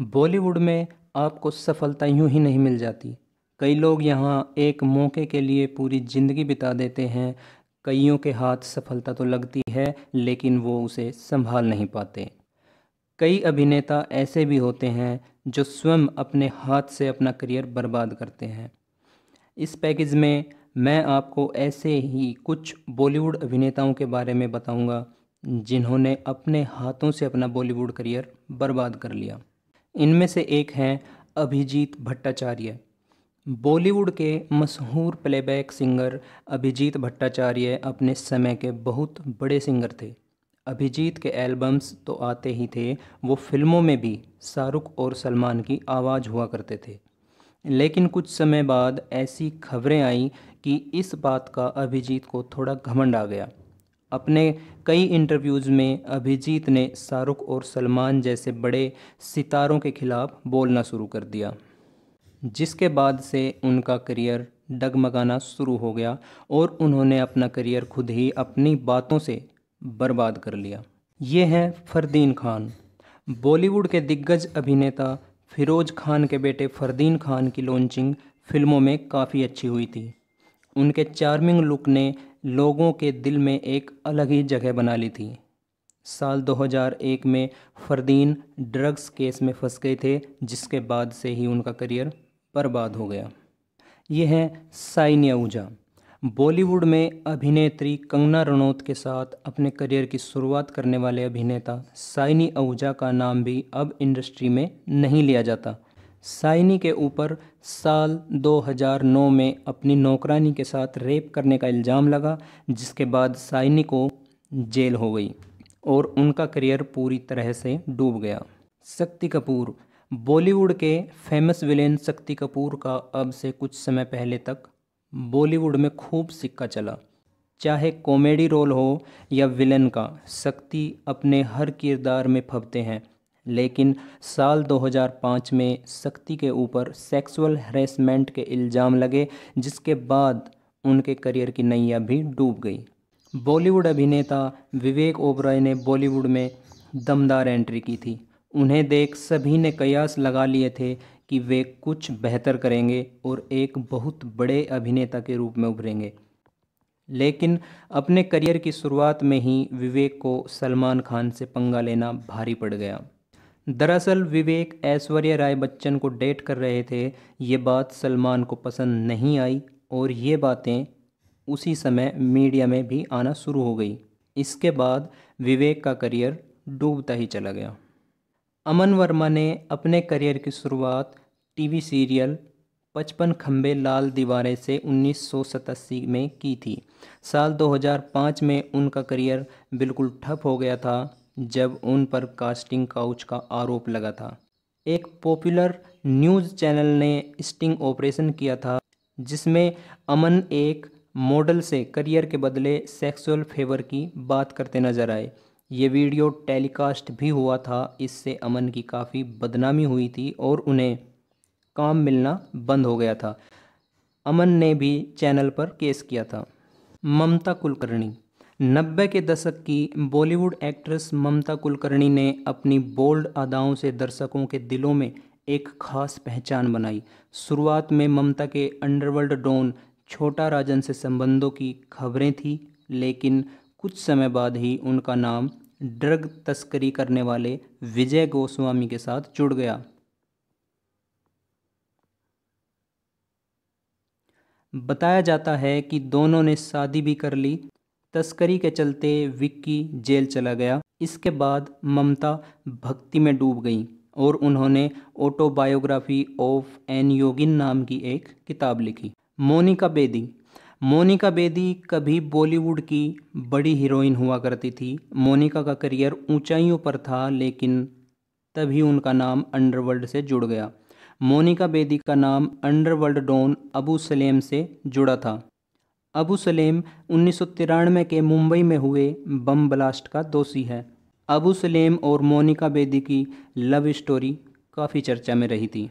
बॉलीवुड में आपको सफलता यूं ही नहीं मिल जाती कई लोग यहाँ एक मौके के लिए पूरी ज़िंदगी बिता देते हैं कईयों के हाथ सफलता तो लगती है लेकिन वो उसे संभाल नहीं पाते कई अभिनेता ऐसे भी होते हैं जो स्वयं अपने हाथ से अपना करियर बर्बाद करते हैं इस पैकेज में मैं आपको ऐसे ही कुछ बॉलीवुड अभिनेताओं के बारे में बताऊंगा जिन्होंने अपने हाथों से अपना बॉलीवुड करियर बर्बाद कर लिया इनमें से एक हैं अभिजीत भट्टाचार्य बॉलीवुड के मशहूर प्लेबैक सिंगर अभिजीत भट्टाचार्य अपने समय के बहुत बड़े सिंगर थे अभिजीत के एल्बम्स तो आते ही थे वो फिल्मों में भी शाहरुख और सलमान की आवाज़ हुआ करते थे लेकिन कुछ समय बाद ऐसी खबरें आई कि इस बात का अभिजीत को थोड़ा घमंड आ गया अपने कई इंटरव्यूज़ में अभिजीत ने शाहरुख और सलमान जैसे बड़े सितारों के खिलाफ बोलना शुरू कर दिया जिसके बाद से उनका करियर डगमगाना शुरू हो गया और उन्होंने अपना करियर खुद ही अपनी बातों से बर्बाद कर लिया ये हैं फरदीन खान बॉलीवुड के दिग्गज अभिनेता फिरोज खान के बेटे फरदीन खान की लॉन्चिंग फिल्मों में काफ़ी अच्छी हुई थी उनके चार्मिंग लुक ने लोगों के दिल में एक अलग ही जगह बना ली थी साल 2001 में फरदीन ड्रग्स केस में फंस गए थे जिसके बाद से ही उनका करियर बर्बाद हो गया यह है साइन ऊजा बॉलीवुड में अभिनेत्री कंगना रनौत के साथ अपने करियर की शुरुआत करने वाले अभिनेता साइनी आहूजा का नाम भी अब इंडस्ट्री में नहीं लिया जाता साइनी के ऊपर साल 2009 में अपनी नौकरानी के साथ रेप करने का इल्ज़ाम लगा जिसके बाद साइनी को जेल हो गई और उनका करियर पूरी तरह से डूब गया शक्ति कपूर बॉलीवुड के फेमस विलेन शक्ति कपूर का अब से कुछ समय पहले तक बॉलीवुड में खूब सिक्का चला चाहे कॉमेडी रोल हो या विलेन का शक्ति अपने हर किरदार में फंपते हैं लेकिन साल 2005 में सख्ती के ऊपर सेक्सुअल हरेसमेंट के इल्ज़ाम लगे जिसके बाद उनके करियर की नैया भी डूब गई बॉलीवुड अभिनेता विवेक ओबराय ने बॉलीवुड में दमदार एंट्री की थी उन्हें देख सभी ने कयास लगा लिए थे कि वे कुछ बेहतर करेंगे और एक बहुत बड़े अभिनेता के रूप में उभरेंगे लेकिन अपने करियर की शुरुआत में ही विवेक को सलमान खान से पंगा लेना भारी पड़ गया दरअसल विवेक ऐश्वर्या राय बच्चन को डेट कर रहे थे ये बात सलमान को पसंद नहीं आई और ये बातें उसी समय मीडिया में भी आना शुरू हो गई इसके बाद विवेक का करियर डूबता ही चला गया अमन वर्मा ने अपने करियर की शुरुआत टीवी सीरियल पचपन खम्बे लाल दीवारे से उन्नीस में की थी साल 2005 में उनका करियर बिल्कुल ठप हो गया था जब उन पर कास्टिंग काउच का आरोप लगा था एक पॉपुलर न्यूज़ चैनल ने स्टिंग ऑपरेशन किया था जिसमें अमन एक मॉडल से करियर के बदले सेक्सुअल फेवर की बात करते नजर आए ये वीडियो टेलीकास्ट भी हुआ था इससे अमन की काफ़ी बदनामी हुई थी और उन्हें काम मिलना बंद हो गया था अमन ने भी चैनल पर केस किया था ममता कुलकर्णी नब्बे के दशक की बॉलीवुड एक्ट्रेस ममता कुलकर्णी ने अपनी बोल्ड अदाओं से दर्शकों के दिलों में एक खास पहचान बनाई शुरुआत में ममता के अंडरवर्ल्ड डॉन छोटा राजन से संबंधों की खबरें थी लेकिन कुछ समय बाद ही उनका नाम ड्रग तस्करी करने वाले विजय गोस्वामी के साथ जुड़ गया बताया जाता है कि दोनों ने शादी भी कर ली तस्करी के चलते विक्की जेल चला गया इसके बाद ममता भक्ति में डूब गई और उन्होंने ऑटोबायोग्राफी ऑफ एन योगिन नाम की एक किताब लिखी मोनिका बेदी मोनिका बेदी कभी बॉलीवुड की बड़ी हीरोइन हुआ करती थी मोनिका का करियर ऊंचाइयों पर था लेकिन तभी उनका नाम अंडरवर्ल्ड से जुड़ गया मोनिका बेदी का नाम अंडरवर्ल्ड डॉन अबू सलेम से जुड़ा था अबू सलेम उन्नीस के मुंबई में हुए बम ब्लास्ट का दोषी है अबू सलेम और मोनिका बेदी की लव स्टोरी काफ़ी चर्चा में रही थी